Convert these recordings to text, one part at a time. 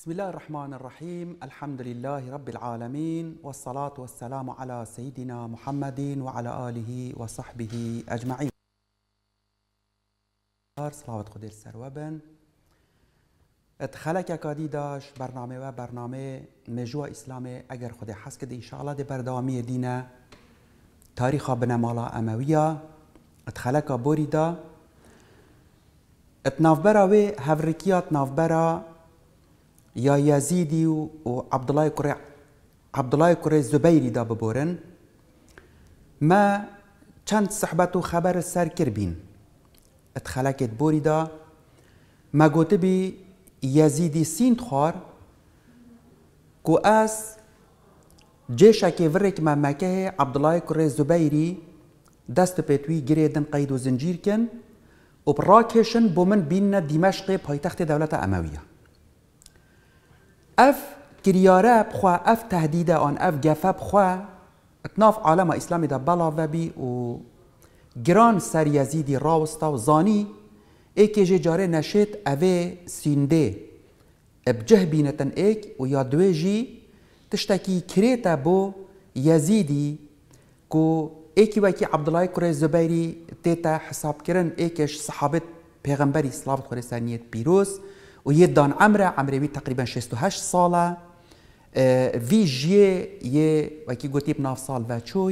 بسم الله الرحمن الرحيم الحمد لله رب العالمين والصلاة والسلام على سيدنا محمد وعلى آله وصحبه أجمعين صلاة قدس سروبن خلک اکادی داش برنامه و برنامه مجوع اسلام اگر خود حس كده ان کده انشاءالله ده دينا تاريخ بن مالا امویه اتخلک بوري دا اتنافبرا و هفرکیات نافبرا یا یزیدی و, و عبدالله کره عبدالله کره زبیری دا ببورن ما چند صحبت و خبر سر کربین اتخلکت بوری دا ما گوته بی یزیدی سیند خوار کو از جیشه که ورک ما مکه عبدالله کره زبیری دست پتوی گره دن قید و زنجیر کن و براکشن بومن بین دمشق پایتخت دولت امویه اف کریاره بخوا اف تهدیده آن اف گفه بخوا اتناف عالم اسلامی دا بلا بی و گران سر یزیدی راوستا ای که جه جاره نشید اوه اب جه بینتن ایک و یا دوه جی تشتکی کریتا بو یزیدی کو ایکی وکی عبدالله کوری زبیری تیتا حساب کرن ایکش صحابت پیغمبری اسلام خدا سنیت پیروز ويدان عمره عمره وی تقریبا 68 ساله وی جیه یه وکی گوتی ناف سال و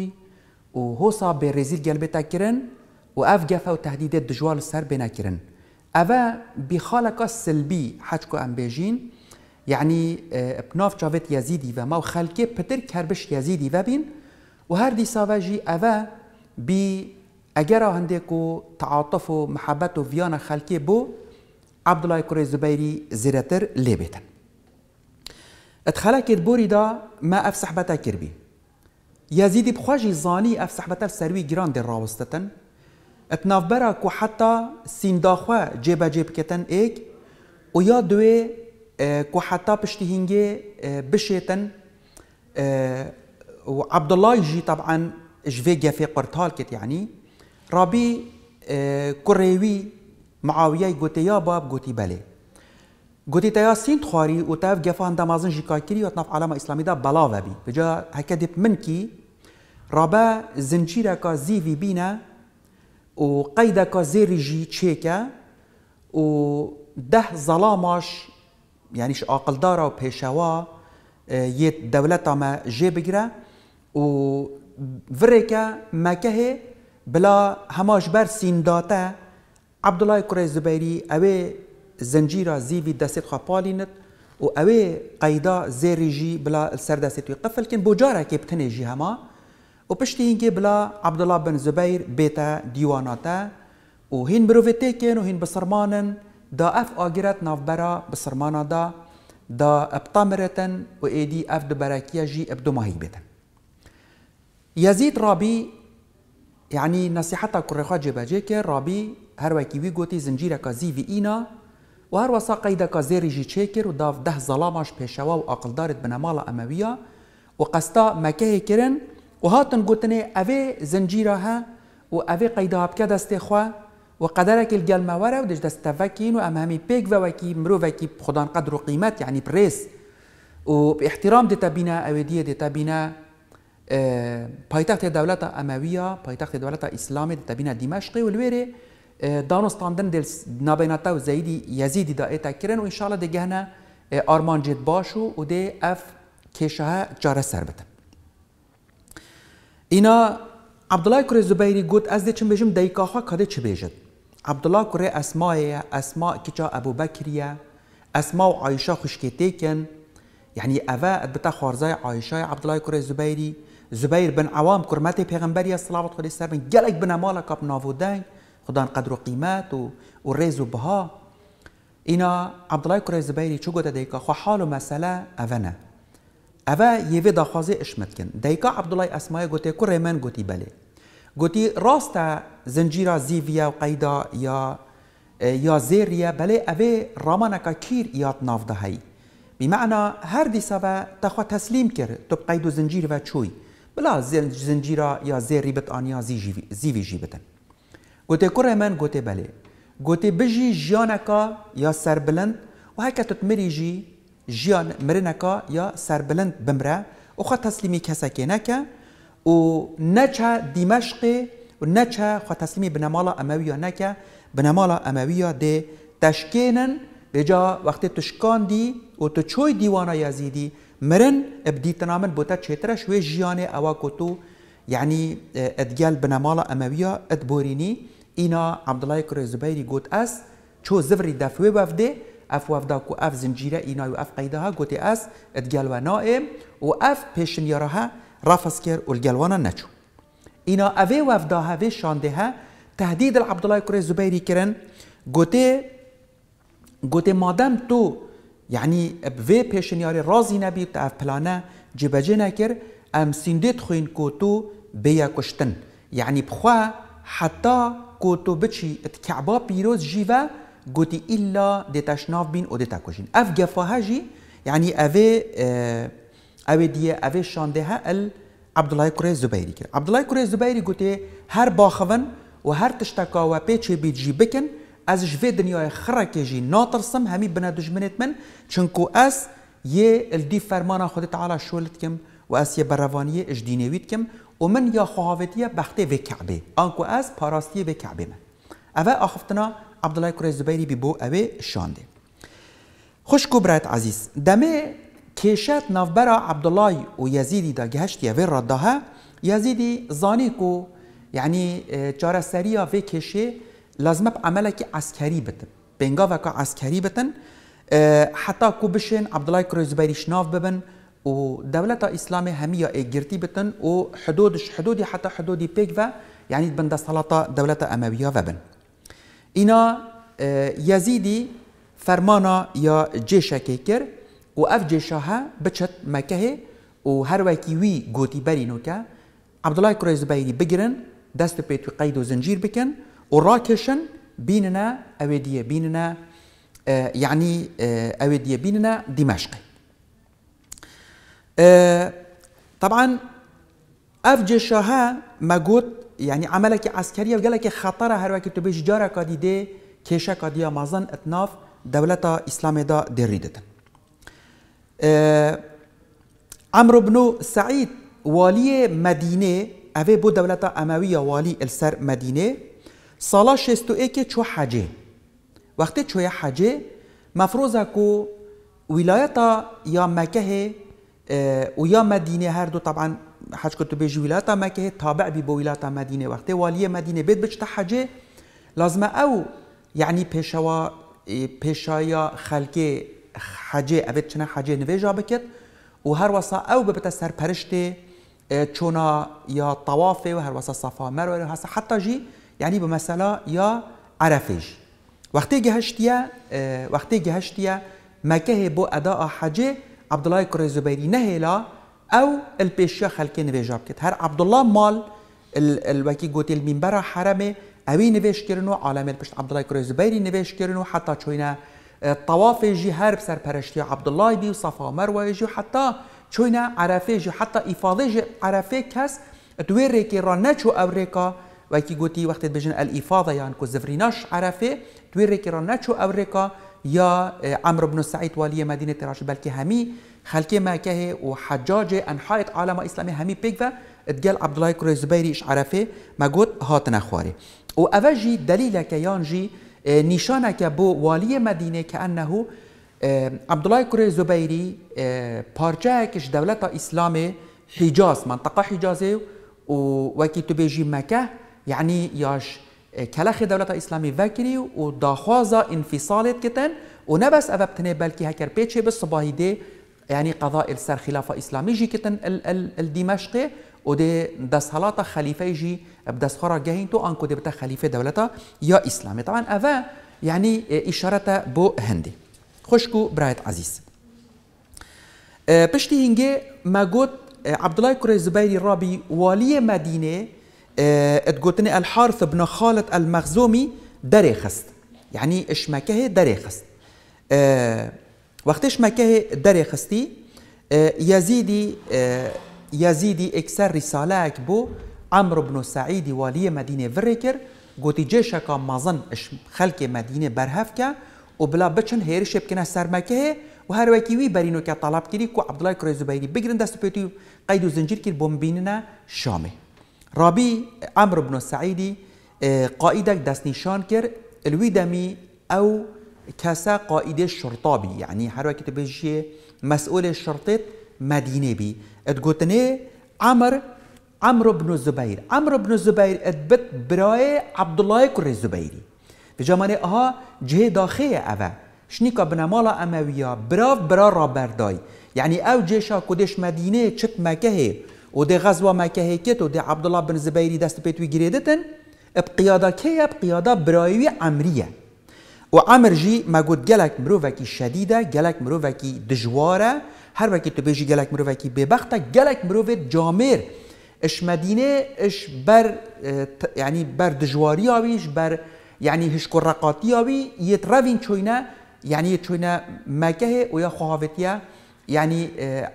و هوسا به رزیل گلبه تکرن و اف گفه و تهدیده دجوال سر بنکرن اوه بخالك السلبي حجكو ام بيجين يعني آه، بناف جافت يزيدي وما خلكي بتر كربش يزيدي وبين وهر دي سافاجي اوه بي اجرا هندكو تعاطف محبتو فيانا خلكي بو عبد الله كوري الزبيري زيراتر ليبتا اتخلقت بوريدا ما اف سحبتا كربي يزيدي بخواجي زاني افسح سحبتا في سروي جيران دي راوستتن اتنافبرا كو حتى سينداخوا جيبا جيب كتن ايك ويا دوي كو حتى بشتهنجي بشيتن وعبد الله يجي طبعا جفيجا في قرطال كت يعني ربي كوريوي معاويه گوتی يا باب گوتی بلي گوتی تیا سين تخاري و تاف گفان دمازن جیکاکری و تناف علامه اسلامي دا بلاوه بي بجا هكا دیب منكي رابا زنجيرا كا زي في بينا و قيدا كا زیری جی تشيكا و ده ظلاماش يعني ش عقل دارا و پیشوا يت اه، دولتا ما جه بگیره و ما مکه بلا هماش بر سين داتا عبدالله کوری زبیری اوه زنجیره زیوی دست خواه پالینت و اوه قیدا زیری بلا سر دستوی قفل کن بجاره که بتنه جی هما و پشتی هنگه بلا عبدالله بن زبیر بیتا دیواناتا و هین بروفی تکن و هین بسرمانن دا اف آگیرت نافبرا بسرمانا دا دا ابتامرتن و ایدی اف دبرکیه جی ماهی بیتن يزيد رابي يعني نصيحتك الرخاء جباجيك رابي هر هەروەکی وی گوتی زنجیرەکە وی اینا و هر هەروەسا قەیدەکە زێریژی چێکر و داف ده زەڵاماش پێشەوە و ئاقلدارت بنەماڵە ئەمەویە و قەستا مکه کرن و هاتن گوتنێ ئەوێ زنجیره ها و ئەوێ قەیدا که دست خوا و قەدەرەکی گەلمەوەرە و دش دست دەستەڤەکین و امهمی پیگ و وکی مرو وکی خوددان قدر و قیمت یعنی پریس و احترام دێتەبینە ئەوێ دیە دێتەبینە اه، پایتەختی دەولەتە ئەمەویە پایتەختی دەولەتە ئیسلامی دەتەبینە دیمەشقی و لێرێ دانستاندن دل نابیناتا و زیدی یزیدی دا ایتا کرن و انشاءالله ده گهنا آرمان جد باشو و ده اف کشه جاره سر بتن اینا عبدالله کره زبیری گوت از ده چم بیجم ها کده چه بیجد عبدالله کره اسمایه اسما کجا ابو بکریه اسما و عایشه خشکیتی کن یعنی اوا بتا خارزای عایشه عبدالله کره زبیری زبیر بن عوام کرمت پیغمبری صلوات خود سر بن گلک بن مالا کاب خدان قدر و قیمت و, و ریز بها اینا عبدالله کوری زبیری چو گوته دیکا خو حال و مسئله اونه اوه یوی دخوازه اشمت کن دیکا عبدالله اسمای گوته کوری من گوتی بله گوتی راست زنجیرا زیویا و قیدا یا یا زیریا بله اوه رامانکا کیر یاد نافده هی بمعنى هر دي سبا تخوا تسليم كر تبقى يدو زنجير و چوي بلا زنجيرا يا زيري بتان يا زي جي گوته کره من گوته بله گوته بجی جیانکا یا سربلند و هکا تتمری جی جیان مرنکا یا سربلند بمره و خود تسلیمی کسکه نکه و نچه دمشق و نچه خود تسلیمی بنمالا امویا نکه بنمالا امویا ده تشکینن بجا وقتی تشکان دی و تو چوی دیوانا یزیدی مرن ابدی تنامن بوتا چترش و جیانه اوا کوتو یعنی ادگال بنمالا امویا ادبورینی اینا عبدالله کر زبیری گوت از چو زوری دفوه بفده اف وفده کو اف زنجیره اینا و اف قیده ها گوت از ادگل و و اف پیشن ها رفز کر الگلوانا نچو اینا اوه وفده ها و شانده ها تهدید عبدالله کر زبیری کرن گوته گوته مادم تو یعنی به پیشن یاره رازی نبی تا اف پلانه جبجه نکر ام خوین کو تو بیا کشتن یعنی بخواه حتی كوتو بتشي تكعبا بيروز جيفا غوتي إلا ديتاشناف بين أو ديتاكوجين اف گفاها هاجي يعني أفي أه اوه دي أفي شاندها ال عبد الله كوري زبيري كده عبد الله كوري زبيري غوتي هر باخون و هر تشتاكا و بيتشي جي بكن از جفي دنيا خرا كيجي ناطرسم همي بنا دجمنت من چنكو اس يه الدي فرمانا خود على شولتكم و اس يه اجدينيويتكم و من یا خواهوتیا بخته و کعبه، آنکو از پاراستی به کعبه من اوه اخفتنا عبدالله الله زبیری بی بو اوه شانده خوش برایت عزیز، دمه کشت نافبرا عبدالله و یزیدی دا رده یا یزیدی ردها يزيدي یعنی يعني جارة سريا کشه لازمه عمله که عسکری بتن وکا عسکری بتن حتی کو عبد عبدالله کوری زبیریش شناف ببن ودولتها إسلامية همية إيجرتي بتن وحدودش حدودي حتى حدودي بيكفا يعني بند سلطة دولتها أموية وبن إنا آه، يزيدي فرمانا يا جيشا كيكر و اف جيشاها بچت مكه و هر وكي وي گوتي برينو كا عبد الله كروي زبيدي بگرن دست بيت و قيد و زنجير بكن و راكشن بيننا اوديه بيننا آه يعني آه اوديه بيننا دمشقي آه، طبعا ما قلت يعني عملك عسكرية لك خطر هر وقت تبي بيش جارة كيشة قديا مازن اتناف دولتا اسلام دا دريدت آه، عمرو بن سعيد والي مدينة اوي بو دولتا اموية والي السر مدينة سالا شستو ايكي چو حجه وقت چوی حجه مفروزه کو ولایتا یا مکه ويا مدينه هر طبعا حاج كنتو بيجي ولاتا ما كهي تابع بي ولاتا مدينه وقت والية مدينه بيت بچ حج لازم او يعني پیشوا پیشایا خلقه حاجة ابد چنه حاجة نویجا بكت و هر وسا او ببتا سر سرپرشت چونا يا طوافه و هر وسا صفا مروه هسا حتی جي يعني بمثلا يا عرفج جهشتيا گهشتیا جهشتيا ما كهي بو اداء حاجه عبد الله عبدالله زبيري نهلا او البيشيا خلكي نبيجا جابكت هر الله مال الوكي قوتي المنبرة حرمي اوي نبيش كرنو عالم البشت عبدالله زبيري نبيش كيرنو حتى شوينا آه، طواف جي هرب سر عبد الله بي وصفا مروى جي حتى شوينا عرفه جي حتى افاضه جي عرفه كاس دوير ريكي را او ريكا وكي قوتي وقت بجن الافاضه يعني كو زفريناش عرفه دوير ريكي را او ريكا يا آه، عمرو بن سعيد ولي مدينة راشد بلكي همي خلکی مکه و حجاج انحایت عالم اسلامی همی پیگ و عبد الله کروی زبيري اش عرفه ما مگود هات نخواره و اوه جی دلیل که یان جی اه، نشانه که بو والی مدینه که انه اه، عبدالله کروی زبیری اه، پارچه اسلام حجاز منطقه حجازه و وکی تو مكه يعني ياش یاش کلخ دولت اسلامی وکری و داخوازا انفصالت كتن و نبس اوه بتنه هكر بيتشي پیچه دي يعني قضاء السر خلافة إسلامي جي كتن الدمشقي ودي دس صلاة خليفة يجي بدس صخرة جاهين تو أنكو دي بتا خليفة دولتا يا إسلامي طبعا أفا يعني إشارة بو هندي خشكو برايت عزيز بشتي أه، هنجي ما أه، قلت عبد الله كري زبيري الرابي والي مدينة اتقوتني أه، الحارث بن خالد المخزومي دري خست يعني اشمكه دري خست أه وقتش ما كه دري خستي آه، يزيدي آه، يزيدي اكسر رساله بو عمرو بن سعيد والي مدينه فريكر قوتي جشا کا مازن اش خلق مدينه برهف وبلا بچن هير بچن هیرش بکنه سرمکه و هر وکی وی برینو که طلب کردی کو عبدالله کروی زبیری بگیرن دست پیتو قید و زنجیر کی بمبیننا شامه رابی عمرو بن سعیدی آه، قائدک دست نشان کرد الوی او قائد الشرطابي يعني یعنی هەروەکیتە بێژێ مەسئولێ شرتێت بي ئەتگوتنێ عمر عمرو بن الزبير عمرو بن زبەیر ئەتبت برایێ عەبدوڵای کوڕێ زبەیری اها ئەها جێ داخەیە ئەوە شنیکە بنەماڵە ئەمەویە براف برا ڕابەردای یعنی ئەو جێشا کودێش مەدینێ چت مەکەهێ و دێ غەزوە مەکەهێکێت و عبد الله بن الزبيري دەست بيتوي جريدتن گرێدتن ئەب بقيادة کەیە عمريه برایوی و عمر جی ما گوت گلک مرووکی شدیده گلک مرووکی دجواره هر وکی تو بیجی گلک مرووکی ببخته گلک مرووت جامر اش مدینه اش بر یعنی بر دجواری آویش بر یعنی هش قرقاتی آوی یت روین چوینه یعنی چوینه مکه و یا خواهوتیه یعنی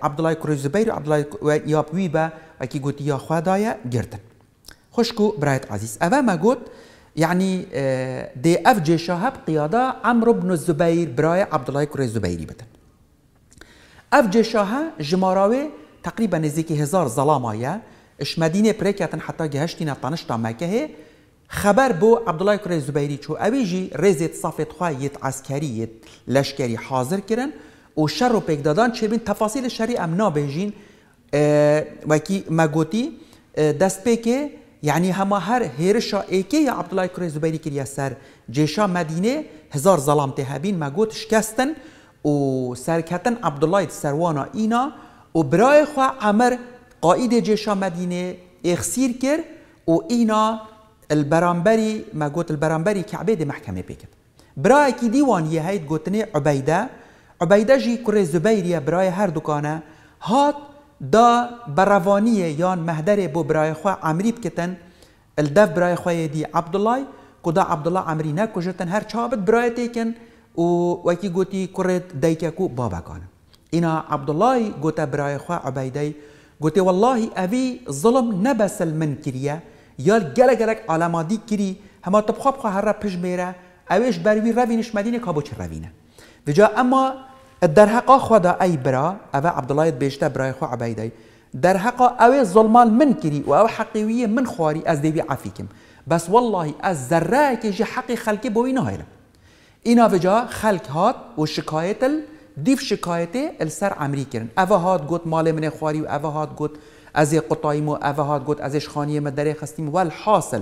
عبدالله کروی زبیر عبدالله و یا بوی با وکی گوتی یا خواه دایه گردن خوشکو برایت عزیز اوه ما گوت يعني دي آه، اف جي شهاب قيادة عمرو بن الزبير براي عبد الله كوري الزبيري بدن اف جي شاها جماراوي تقريبا زيكي هزار ظلاما يا اش مدينه بريكاتن حتى جهشتنا طنشتا ماكه خبر بو عبد الله كوري الزبيري شو اويجي ريزيت صافت خايت عسكري لشكري حاضر كرن و شر و بيك دادان چربين تفاصيل الشريعه منا بيجين أه وكي ماغوتي أه دست بيكي يعني هما هر هرشا ایکی عبد الله كريز زبيري كي سر جيشا مدينه هزار ظلام تهابين مگوت شکستن و عبد الله سروانا اينا و براي خو عمر قائد جيشا مدينة اخسير كر اينا البرامبري ما قلت البرامبري كعبيد محكمة بيكت براي كي ديوان يهيد قوتني عبيدة عبيدة جي كري زبيري براي هر دوكانه هات دا بروانی یان مهدر بو برای خو عمری بکتن الدف برای خو دی عبدالله کدا عبدالله عمری نکوشتن هر چابت برای تکن و وکی گوتی کرد دیکه کو بابا کانم اینا عبدالله گوتا برای خو عبیده گوتی والله اوی ظلم نبسل من کریه یا گلگ گلگ علمادی کری هما تبخاب خو هر را پش میره اویش بروی روینش مدینه چه روینه و جا اما در حق خدا ای برا او عبدالله بیشتر برای خو عبیدای در حق او ظلمان من کری و او حقیوی من خواری از دیوی عفیکم بس والله از ذره که جه حق خلکی بوی نهایلم اینا وجا خلق هات و شکایت دیف شکایت السر عمری کرن او هات گوت مال من خواری و او هات گوت از قطایم و او هات گوت ازش خانی مدره خستیم والحاصل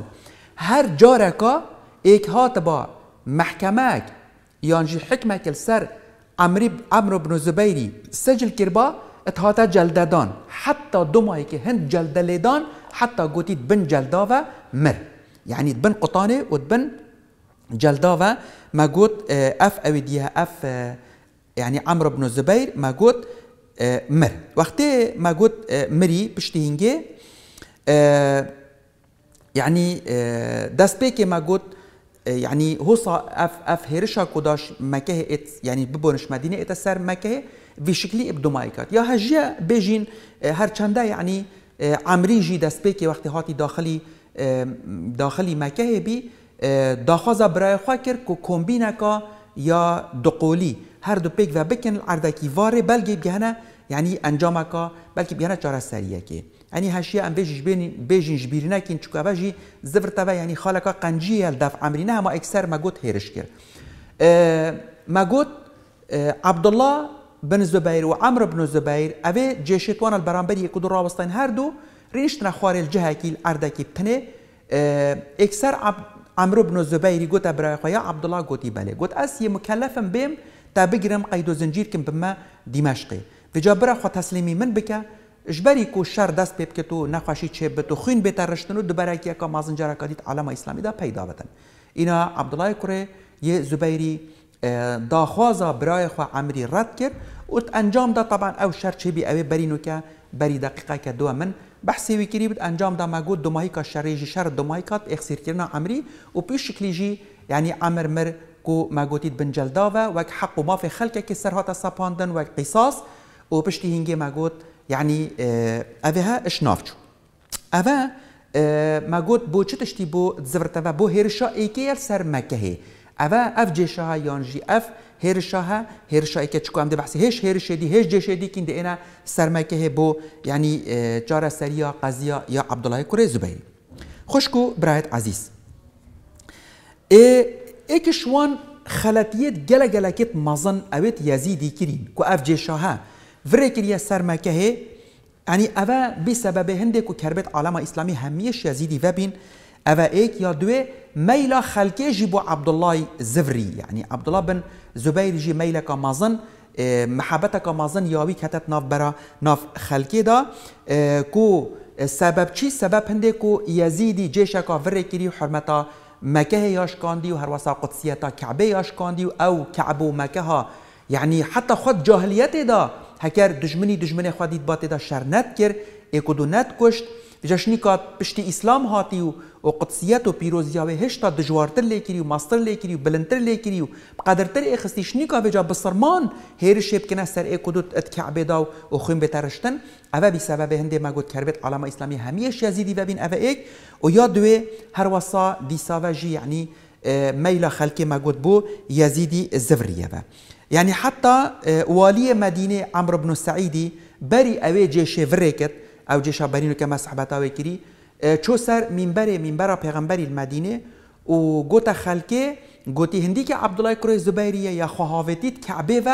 هر جارکا ایک هات با محکمک یانجی حکمک السر عمرو بن زبيري سجل كربا اتهاتا جلددان حتى دمائي هند جلدليدان حتى قوتي بن جلدافا مر يعني بن قطاني وتبن جلدافا ما قوت آه، اف او ديها اف آه، يعني عمرو بن الزبير ما قوت آه، مر وقت ما قوت مري بشتينجي يعني دست بيكي ما قوت يعني هوسا اف اف هيرشا كوداش مكه ات يعني ببونش مدينه ات سر مكه في شكلي ابدو مايكات يا هجيا بيجين آه، هر يعني آه، عمري جي دسبيكي وقت هاتي داخلي داخلي مكه بي آه، داخوزا برای خواه کرد که کومبینکا یا هر دو پیک و بکن العردکی واره بلگی بگهنه یعنی انجامکا بلکه بگهنه چاره سریه يعني هاشية أم بيجي بين بيجي جبيرنا كين تشوكا باجي زفر تبا يعني خالقة قنجي الدفع عمرنا ما اكثر ما قوت هيرش كير ما قوت عبد الله بن الزبير وعمر بن الزبير أبي جيشت وانا البرامبري كدو راوستين هردو ريشتنا خوار الجهة كي الأرض كي بتنه اكثر إكسر عبد بن الزبير قوت ابرا خويا عبد الله قوتي بالي قوت أسي مكلف بهم تا قيدو زنجير كم بما دمشقي في جابرا خو تسليمي من بكا جبری کو شر دست پێ بکەێت و نەخواشی چێ بێت و خوین بێتە ڕشتن و دوبارەکیەکە مازنجارەکەیت عالەما ئیسلامیدا پەیدابەتن. ئینا عبدڵای کوڕێ یە زوبەیری داخوازا برایەخوا ئەمری ڕەت کرد وت ئەنجامدا تابان ئەو شەرچێبی ئەوێ بەرینوکە بەری دقیقاکە دووە من بەحسێویکیری بت ئەنجامدا مەگوت دومایکە شەڕێژی شەر دومایکات ئەخسیرکردنا ئەمری و پیشکلیژی یعنی ئەمر مر کو مەگوتیت بنجلداوە وەک حەق و مافی خەلکێکی سەرهاتە سەپاندن وەک قیساس و پشتی هینگێ مەگوت یعنی یعنی ها چو اوه ما گوت بو چه تشتی بو یعنی، و بو هرشا ایکیر سر مکه هی اوه اف جشا یانجی اف هرشا ها هرشا که چکو هم ده بحثی هش هرش دی هش جش دی کین ده اینا سر مکه بو یعنی چار سریا قضیا یا عبدالله کوری زبین خوشکو برایت عزیز ای شوان خلطیت گلگلکت مزن اویت یزیدی کرین کو اف جشا فريكريا سرمكه يعني أبا بسبب هندك كربت علامة إسلامي هميش يزيد فابين أبا إيك يا دوي ميلا خلكي جيبو عبد الله زفري يعني عبد الله بن زبير جي ميلا كمازن محبتك يا ياوي كتت ناف برا ناف خلكي دا كو سبب چی سبب هنده کو یزیدی جیشا کا وره کری حرمتا مکه یاش کاندی و هروسا قدسیتا کعبه یاش کاندی و او کعب و مکه ها یعنی حتی خود جاهلیت دا هکر دا شر نت کر ایکو دو نت کشت و جشنی که پشتی اسلام هاتی و و قدسیت و پیروزی پیرۆزیاوێ هشتا دجوارتر لیکری و ماستر لیکری و بلندتر لیکری و قدرتر ای که قەدرتر بسرمان هیر شیب کنه سر ای کدود ات کعبه داو و خون و خوێن بێتەرشتن ئەە بیسەبەبێ هەندێ مەگوت کەربێت ئالامە ئیسلامی هەمیە شێزیدی بەبین اوه ایک و یا هر دوێ دیساوه جی یعنی میلا خلکی ما گود بو یزیدی زوریه زڤریەوە. يعني حتى آه، والي مدينة عمرو بن السعيدي بري اوي جيشه وريكت او جيشه برينو كما صحبتا وكري آه، چو سر منبر منبر پیغمبر المدينه و گوتا خلکه گوتی هندی که عبدالله کروی زبيري یا خواهاوتید كعبه و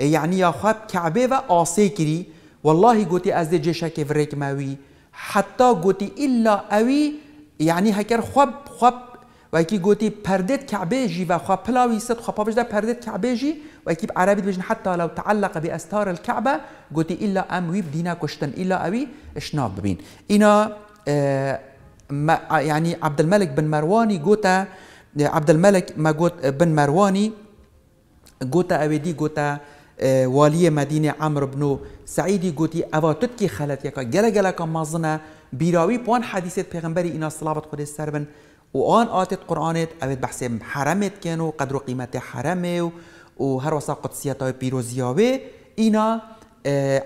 يعني آه، يا خواب كعبه و آسه كري والله گوتی از جشه که ورک موی حتى گوتی الا اوي يعني هكر خواب خواب وەکی گوتی کعبه جی و خوا پلاوی سد خوا کعبه جی کەعبێژی وەکی عربی بژن حتی لو تعلق بە ئەستار الكعبە گوتی ام ویب دینا کشتن ئیلا اوی اشناب ببین ئینا يعني اه، عبد الملك بن مروانی جوتا اه، عبد الملك ما جوت اه، بن مروانی مرواني اوی دی جوتا والی مدينة عمرو بن سعيدي جوتي أوا تتكي خلت يكا جلا جلا كمازنا بيراوي بوان حدیث پیغمبري اینا صلاة خود سربن وان اعطيت قرانات اوید بحسب حرمت كانوا قدروا قدر و قیمت حرمه و, و هر وسا قدسیت های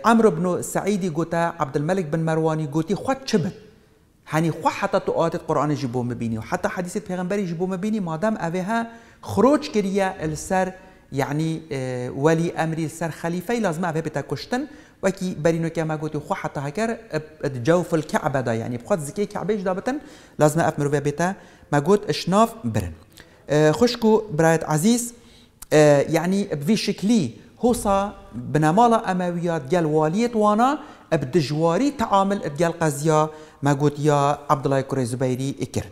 عمرو بن سعيد گوتا عبد الملك بن مروانی گوتی خود شبت هاني خو حتى تؤات القرآن جبو مبيني وحتى حديث البيغمبري جبو مبيني ما دام اوها خروج كريا السر يعني اه ولي امري السر خليفه لازم اوها بتا وكي برينو كما قلت خو حتى هكر جوف الكعبه دا يعني بخوت زكي كعبه جدابتن لازم اف مروه بتا ما قوت شناف برن آه، خشكو برايت عزيز آه، يعني بفي شكلي هوصا بنمالا امويات ديال والية وانا بدجواري تعامل ديال قزيا ما قوت يا عبد الله كوري زبيري اكر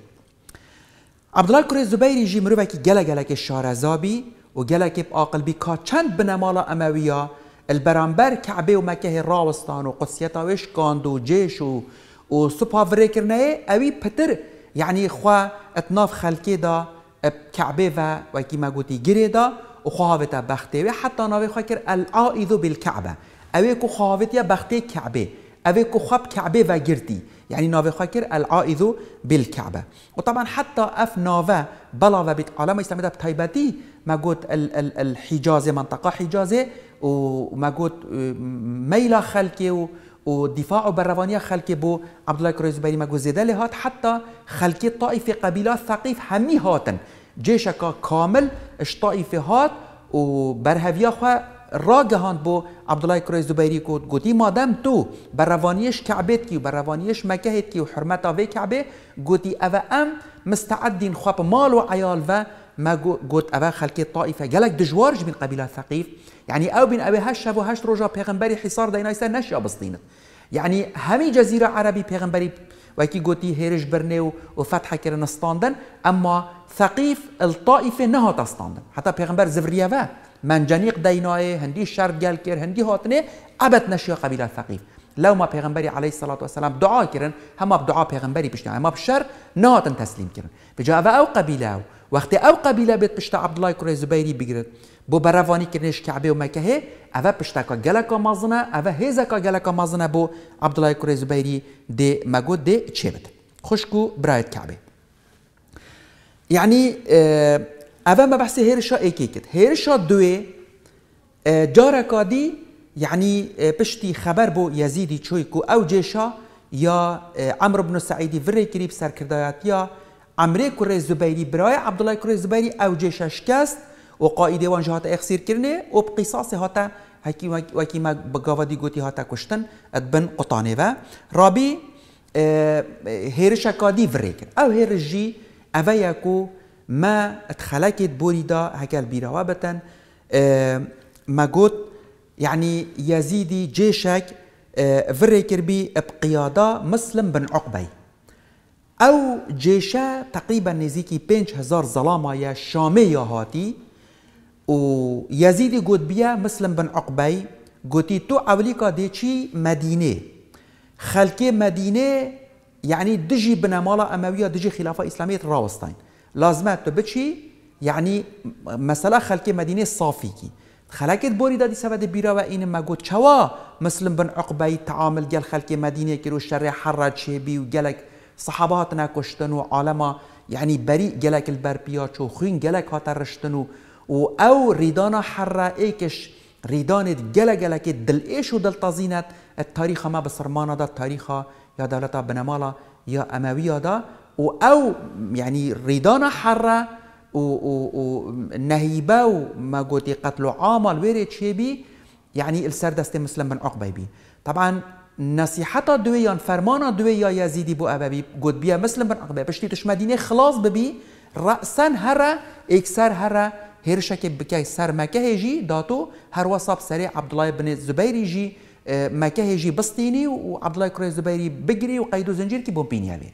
عبد الله كوري زبيري جي مروفك جلا جلا الشارع زابي كيب اقل بي چند بنمالا امويه البرامبر كعبه ومكه راوستان وقدسيتا ويش كاندو جيش و و سوبا فريكرنه اوي پتر يعني خوا اتناف خلكي دا كعبه و وكما قلتي جري دا وخواهوتا بختي حتى ناوي خواه العائد بالكعبه اويكو كو يا بختي كعبه اويكو خاب كعبه و جرتي يعني ناوي خاكر العائد بالكعبه وطبعا حتى اف ناوه بلا و بيت عالم اسلامي دا بتايبتي ما قلت الحجازي منطقه حجازه وما قلت ميلا خلكي و و دفاع و برروانی خلک بو عبدالله کرویز بری مگو زیده هات حتی خلک طائف قبيلة ثقیف همی هاتن جيشك كامل اشطائفه هات و برهویا خو راگهاند بو عبد الله کرویز دبيري كوت گوتی مادم تو بر روانیش کعبت کی بر روانیش مکه کی و حرمت اوی او ام مستعدین خو مال و عیال و ما گوت او خلک طائفه گلک دجوارج من قبیله ثقيف يعني او بين ابي هەش شەب و هەشت ڕۆژە حصار دينا يسا نەشیا بستینت يعني همي جزيره عربي پێغمبەری وكي گوتی هێرش برنيو و كرن فەتحەکردن ستاندن ئەمما ثەقیف الطائفێ نەهاتە ستاندن حتا پێغمبەر زڤریەوە منجەنیق داینایێ هندي شەر گەل کرد هندي هاتني ئەبەت نەشیە قبيله ثقيف لو ما پیغمبري عليه الصلاة والسلام دعا كرن هما بدعا پیغمبري بشنا هما بشر ناتن تسليم كرن بجا او قبيله وقتی او قبیله بیت پشت عبدالله کوڕی زبەیری بگیرد با بەراوانی کرنش کعبه و مەکەهێ که پشتەکە مازنه او ئەوە که گەلەکە مازنه با عبدالله کوڕی زبەیری ده مگو ده چه خوشک خوشکو برایەت کعبه یعنی ئەوە مەبحسی هێرشە کرد هرشا دوه جارکادی یعنی پشتی خبر با یزیدی چوی کو او جێشە یا عمرو بن سعیدی ڕێکریب سەرکردایەت یا عمري كره الزبيري براي عبد الله كره الزبيري او جيش شكست وقائد وان جهات اخسير كرني وبقصاص هاتا هكي وكي ما بقافدي قوتي هاتا كشتن ادبن و رابي آه هيرشا كادي فريكر او هيرجي افاياكو ما اتخلقت بوريدا هكا البيروابة آه ما قوت يعني يزيدي جيشك آه فريكر بي بقيادة مسلم بن عقبي او جيشا تقريبا نزيكي 5000 ظلامة يا شامي يا هاتي و يزيد قد بيا مسلم بن عقبي قتي تو اوليكا دي چي مدينة خلقي مدينة يعني دجي بن مالا اموية دجي خلافة اسلامية راوستاين لازمات تو بچي يعني مثلا خلقي مدينة صافيكي خلاكت بوري دادي سبد بيرا وإن ما قد شوا مسلم بن عقبي تعامل جل خلقي مدينة كيرو شرع حرات شبي وجلك صحاباتنا کشتن و عالما یعنی بری گلک البرپیا چو خوین گلک هات رشتن و او ریدانا حرا ایکش ریدان جلا گله دل ایش و دل تزینت التاریخ ما بصرمانا دا تاریخ یا دولت بنمالا یا اموی دا و او یعنی ریدان حره و, و, و نهیبه و ما قوتي قتل عامل ويري تشيبي يعني السر دست مسلم بن عقبيبي طبعا نصیحت دوی یا فرمان دوی یا یزیدی بو اببی گود بیا مسلم بن عقبه پشتی تش مدینه خلاص ببی رأسا هر اکسر هر هر شک بکی سر مکه جی داتو هر وصاب سری عبد الله بن زبیری جی مکه جی بستینی و عبد الله کری زبیری بگری و قید و زنجیر کی بومپینی هلی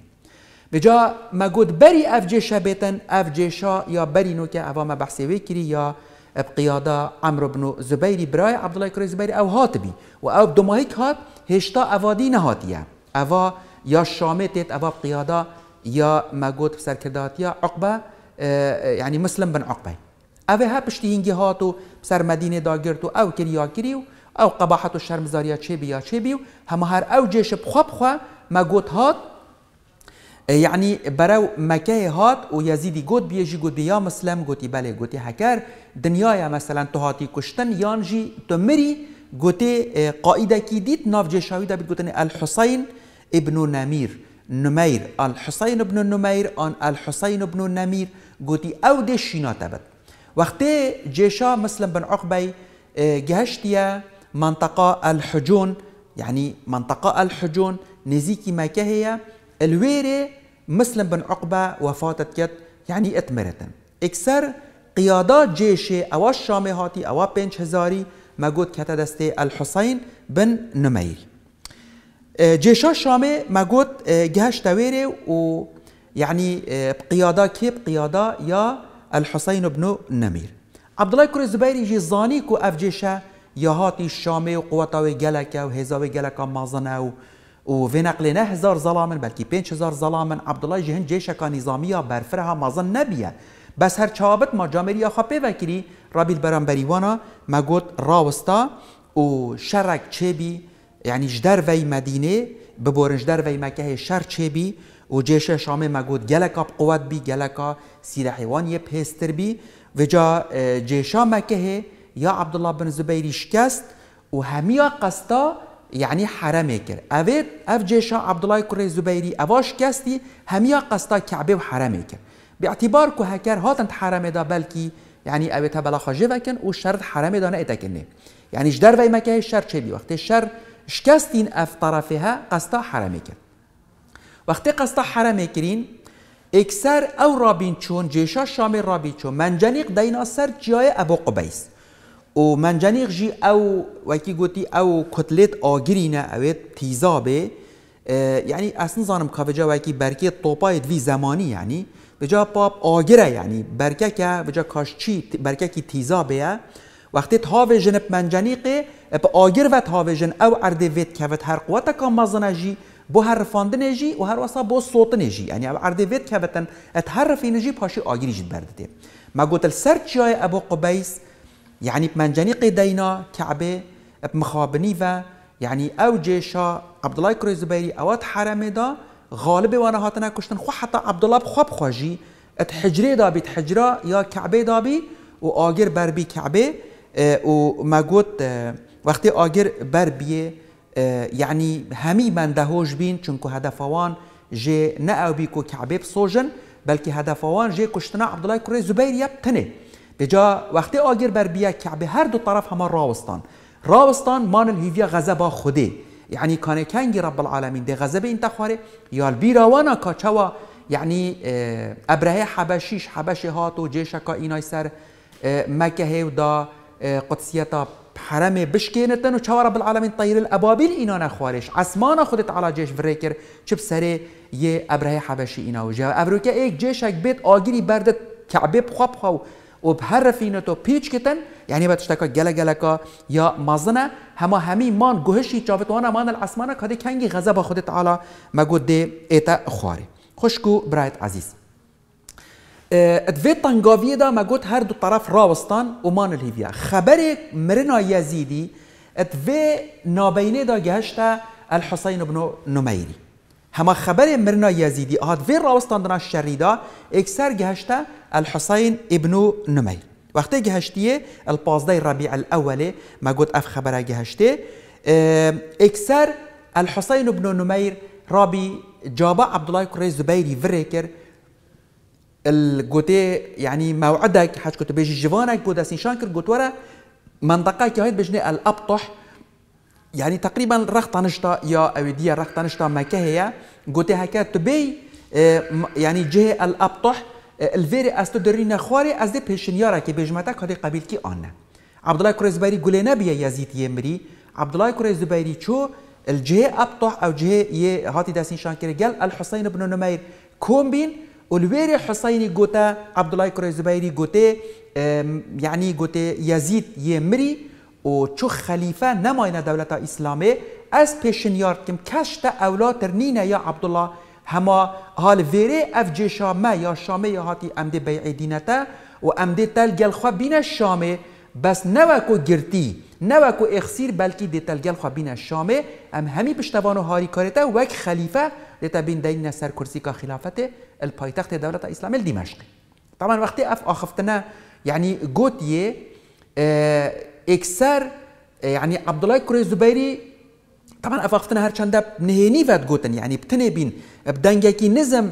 بجا مگود بری افجه شبیتن افجه شا یا بری نو که اوا ما بحثی وی کری یا بقيادة عمرو بن زبيري براي عبد الله كري زبيري أو هاتبي وأو هيك هات هشتا أفادي نهاتية أفا يا شامي أفا بقيادة يا مجود يا عقبة يعني مسلم بن عقبة أفا ها بشتينجي هاتو بسر مدينة داقرتو أو كريا كريو أو قباحة الشرمزاريا چه بيا چه بيو هم هر أو جيش بخبخة بخوا هات إيه، يعني براو مكاي هات ويزيدي قد بيجي قد يا مسلم قد بالي قد هكار يا مثلا تهاتي كشتن يانجي تمري قد إيه، قائدة كي ديت ناف جيشاويدا بتقولني الحسين ابن نمير نمير الحسين ابن نمير آن الحسين ابن نمير قد او دي شينا تبت وقت جيشا مسلم بن عقبي إيه، جهشتيا منطقة الحجون يعني منطقة الحجون نزيكي مكاهية الويري مسلم بن عقبة وفاتت كت يعني اتمرتن اكثر قيادات جيش او الشامي هاتي او بنش هزاري ما قد دستي الحسين بن نمير الشامي اه، ما قد جهش تويري و يعني بقيادة اه، كي بقيادة يا الحسين بن نمير عبد الله كوري الزبيري جي زانيكو اف جيشا يا هاتي الشامي وقوة جلكا وهزاوي جلكا مازنا و فی نقل نه هزار ظلامن بلکی بينش هزار ظلامن عبد الله جهن جيشك نظامية برفرها مازن نبيه بس هر چابت ما جامریا خبه وکری رابیل البرانبری بریوانا ما قلت راوستا و چه بی یعنی جدر وی مدینه ببورنج جدر وی مکه شر بی و جیش شامه ما قلت گلکا قوات بی گلکا سلاحوان یه پستر بی وجا جا مکه یا عبد الله بن زبیری شکست و همیا قستا یعنی حرم کرد اوید اف جیشا عبدالله کره زبیری اواش کستی همیا قصدا کعبه و حرم کرد به اعتبار که هکر هاتن حرم دا بلکی یعنی اوید تبلا بلا وکن او شرط حرم نه اتکنه یعنی در وی مکه شر چه بی وقتی شر شکستین اف طرفها قصدا حرم کرد وقتی قصدا حرم کرین اکثر او رابین چون جیشا شام رابین چون منجنیق دینا سر جای ابو قبیس او منجنیق جی او وکی گوتی او کتلت آگرینه او تیزا به یعنی اصلا زانم کافجا وکی برکی توپای دوی زمانی یعنی بجا پاپ آگره یعنی برکه که کاش چی برکه کی تیزا بیه وقتی تاوه جنب منجنیقه اپ آگر و تاوه جن او ارده وید که هر قوات کام مزنه جی بو هر رفانده و هر واسه بو صوت نجی یعنی او ارده وید که ات هر رفین نجی پاشی آگیری جید برده ده ما سر چیای ابو قبیس يعني بمنجنيق دينا كعبه بمخابني و يعني او جيشا عبد الله كري زبيري اوات حرمه دا غالب وانا هاتنا كشتن خو حتى عبد الله بخوب خوجي اتحجري دا بيت حجرا يا كعبه دا بي و آگر بر بی کعبه اه، و مگوت اه، وقت آگر بر بیه يعني اه، همي من دهوج بين چونكو هدفوان جي نه او بی که کعبه بسوجن بلکه هدفوان جي كشتنا عبدالله کره زبیر یب تنه اینجا وقتی آگر بر بیا کعبه هر دو طرف همان راوستان راوستان مانل غذا با خوده یعنی کانه کنگی رب العالمین ده به این تخواره یال بیروانا کاچوا یعنی ابرهه حبشیش حبشی هاتو و جیشکا اینای سر مکه و دا قدسیتا حرم بشکینتن و چوا رب العالمین طیر الابابیل اینا نخوارش اسمان خودت علا جیش ورکر چپ سره یه ابرهه حبشی اینا و جا ابروکه ایک جیشک بیت آگیری برده کعبه بخوا و هر تو یعنی بیتشکتن یعنی بتشتکی جلا کا یا مزنه همه همی مان گوهشی چاوت وانا مان الاسمانا کاده کنگی با خود تعالی مگود ایتا خواری خوشکو برایت عزیز ادوی تنگاویه دا مگود هر دو طرف راوستان و مان الهیویا خبر مرنا یزیدی ادوی نابینه دا گهشتا الحسین بن نمیری هما خبر مرنا يزيدي هات في راوستان دنا الشريدة اكسر جهشتا الحسين ابن نمير وقتی گهشتیه البازده ربیع الاوله ما گوت اف خبره گهشته اكسر الحسین بن نمیر رابی جابا عبدالله كري زبيري فريكر الجوتي يعني موعدك حاج كنت بيجي جوانك بود نشان كر جوت ورا منطقة كهيد بجني الأبطح يعني تقريبا رخطة نشطة يا اوديا رخطة نشطة ما كهيا غوتي هكا تبي آه، يعني جهة الأبطح آه، الفيري أستدرين خواري أزدي بيشنيارا كي بيجمتك هذه قبيل كي آنا عبد الله كريزبيري قولي نبيا يزيد يمري عبد الله كريزبيري شو الجهة أبطح أو جهة ي هاتي داسين شانكري قال الحسين بن نمير كومبين والويري حسيني قوتا عبد الله كريزبيري قوتي يعني قوتي يزيد يمري و چو خلیفه نماینه دولت اسلامی از پیشنیار کم کشت اولا نینا یا عبدالله هما حال ویره اف جشامه یا شامه یا هاتی امده بیعی دینتا و امده تلگل خواب بین شامه بس نوکو گرتی نوکو اخسیر بلکی دی تلگل خواب بین شامه ام همی پشتوانو و هاری وک خلیفه دیتا بین دین سر کرسی که خلافت پایتخت دولت اسلامی دمشق طبعا وقتی اف آخفتنه یعنی گوتیه اكسر آه، يعني عبد الله كوري زبيري طبعا افاقتنا هرچنده نهيني فات جوتن يعني بتني بين بدنجاكي نزم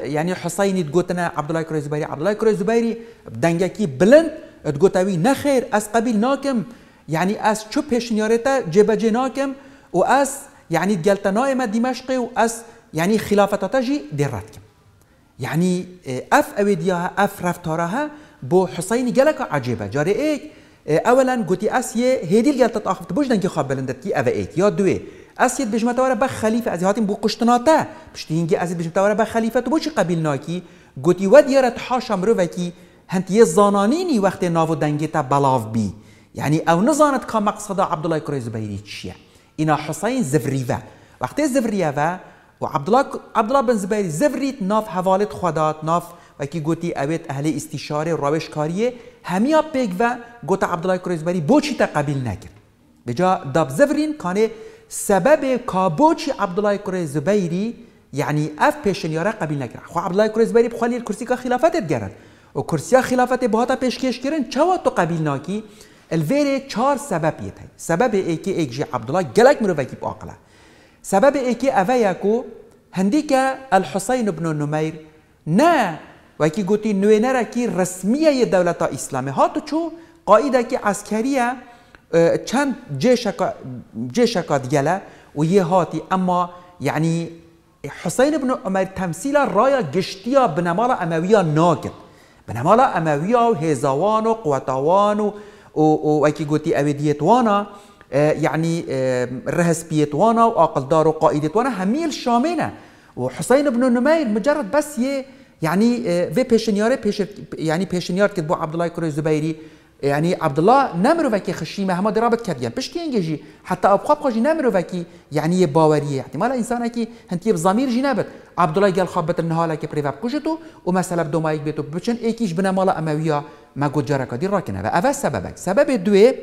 يعني حسيني تجوتنا عبد الله كوري زبيري عبد الله كوري زبيري بدنجاكي بلند تجوتاوي نخير اس قبيل ناكم يعني اس شو بيشنياريتا جبجي ناكم واس يعني تجلت نائمة دمشقي واس يعني خلافة تجي درتكم يعني آه، اف اويدياها اف رفتارها بو حسيني جلك عجيبة جاري ايك إيه، اولا گوتی اسیه هدیل گلت تاخفت بوش دنگی خواب بلندت کی اوه ایت یا دوه اسید بجمه تاوره به خلیفه از هاتیم بو قشتناته پشتی هنگی اسید بجمه تاوره به خلیفه تو بوشی قبیل ناکی گوتی و دیارت حاشم رو وکی هنتیه زانانینی وقت ناو دنگی تا بلاو بی یعنی يعني او نزانت که مقصد عبدالله کروی زبیری چیه اینا حسین زفریوه وقتی زفریوه و عبدالله عبدالله بن زبیری زفریت ناف حوالت خدات ناف وکی گوتی اوید اهل استشاره روش کاریه همیا بگ و گفت عبدالله کریزبری بوچی تا قبیل نکر داب دابزورین کانه سبب کابوچی عبدالله کریزبری یعنی اف پیشنیاره قبیل نکر خو عبدالله کریزبری بخالی کرسی که خلافتت گرد و کرسی خلافت تا پیشکش کردن چوا تو قبیل ناکی الویر چار سبب یه تایی سبب ای که ایک جی عبدالله گلک وکیب باقله سبب ای که اوه یکو هندی که الحسین بن نمیر نه و یعنی کی گوتی نوینر که رسمیه دولت اسلامی ها تو چو قایده که عسکریه چند جیش یه یه هاتی اما یعنی حسین بن عمر تمثيل رايا و بنمالا امويا ناقد بنمالا امويا وهزاوان وقوتوان وكي قوتي اويديتوانا يعني رهسبيتوانا واقلدار وقائدتوانا هميل و حسین بن نمیر مجرد بس یه یعنی فی بیشنیار پش، یعنی پشنهار که عبد الله كرو الزبيري يعني عبد الله نمرو وكي خشي مهما درابت كديان بشتي انجی؟ حتی آب خواب خوژی نمرو وكي يعني باوريه احتمال انسان كي هنتي بضمير جنابت عبد الله قال خبت النهار كي بريفا بكوجتو ومثلا بدومايك بيتو بشن ايكيش بنا مالا امويه ما قد جرك دي راكن اول سبب سببك سبب دوی،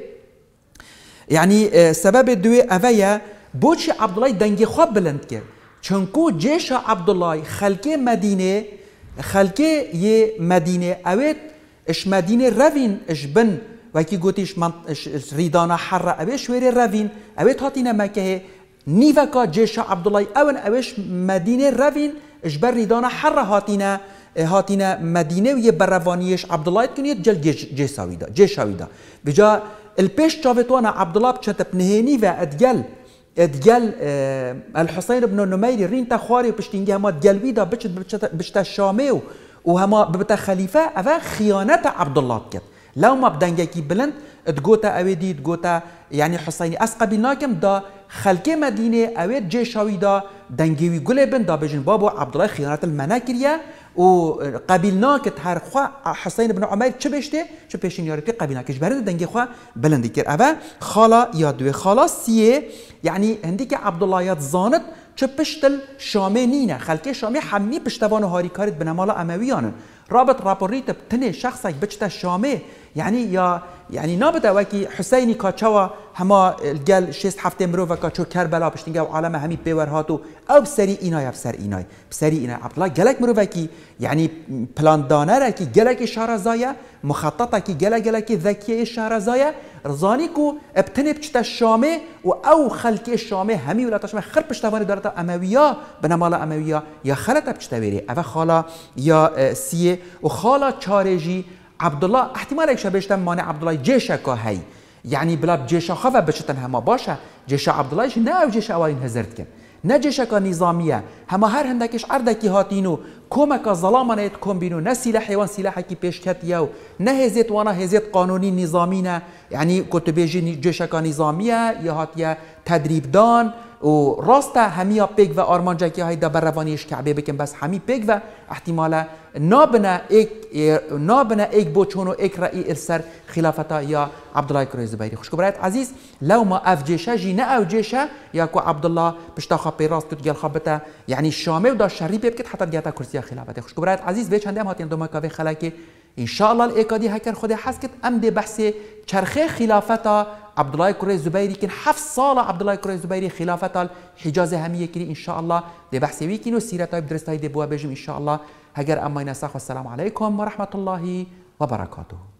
یعنی سبب دوی اوه بچه عبدالله الله خواب بلند کرد. چونکو کو عبد الله مدینه، مدینه خلقه ی مدینه اوید اش مدینه روین اش بن و وەکی گوتیش ریدانە حەڕە اوید شوێرێ ڕەوین ئەوێت هاتیینە مەکەهێ نیڤەکە جێشە عبدوڵی ئەوەن ئەوێش مەدینێ ڕەوین ش بەر ریدانە حەڕە هاتیینە هاتینه مدینه و یه یە عبدالله عبدڵایت کنید جل جێساویدا جێشاویدا بجا الپیش چاوێتوانە عبدالله چەتە پنهێنی و ادگل ادگل الحسین بن نمیری رین تا خواری پشتینگی هما دگلوی دا بچتا شامه و و هما ببتا خلیفه او خیانت عبدالله کرد لو ما کی بلند ادگوتا اوی دید یعنی حسین از قبیل ناکم دا خلک مدینه اوی جشاوی دا دنگیوی گل بند دا بجن بابو عبدالله خیانت المنا و قبیلنا که هر خوا حسین بن عمر چه بشته چه پیشین یارتی قبیلنا کش برد دنگی خوا بلندی کرد اوه خالا یا دو خالا سیه یعنی هندی که عبدالله یاد زاند چه پشتل شامه نینه خلکه شامه همی پشتوان و هاریکارت به نمال امویانن رابط راپوریت تنه شخصک بچته شامه یعنی یا یعنی نابدا وکی حسینی کاچوا هما گل شست هفته مرو و کاچو کربلا پشتینگا و عالم همی پیور هاتو او بسری اینای بسر اینای بسری اینای عبدالله گلک مرو وکی یعنی پلان را کی گلک شارزایه مخططه کی گل گلک ذکیه شارزایه رزانی کو ابتنب چتا شامه و او خلکی شامه همی ولاتش من خر پشتوانی دارتا امویا بنمال امویا یا خلت ویری او خالا یا سیه و خالا چارجی عبدالله، احتمال احتمال شبه اشتن مانع عبدالله جشکا یعنی یعنی بلا جيشا و بشتن همه باشه باشه عبدالله عبداللهش نه او جيشا این هزرت کن نه جشکا نظامیه، نظامیه هما هر اردکی هاتینو کمک کومکا ظلامان کم بینو نه سلاح حیوان که پیشکت او نه هزید وانا قانونی نظامی نه یعنی کتبه بیجی جشکا نظامیه، یا هاتیه تدریب دان و راست همیا پیگ و آرمانجکی های دا بر کعبه بکن بس همی پیگ و احتمالا نابنا ایک نابنا ایک بو ایک رئی ارسر خلافتا یا عبد الله زبیری خوشکو برایت عزیز لو ما اف جیشا جی نه او یا کو عبدالله پشتا خواب پیراس کت گل یعنی شامه و دا شری بیب کت حتی دیتا کرسی خلافت خوشکو عزیز به چنده هم هاتین دوما کافی خلاکی انشاءالله الاکادی هکر خود حس کت ام بحث چرخه خلافتا عبدالله کرای زبیری کن هفت سال عبدالله کرای زبیری خلافتا حجاز همیه کری انشاءالله دی بحث ویکین و سیرتای بدرستای دی بوا بجم الله هجر ئەممای نەساخ و عليكم ورحمة الله وبركاته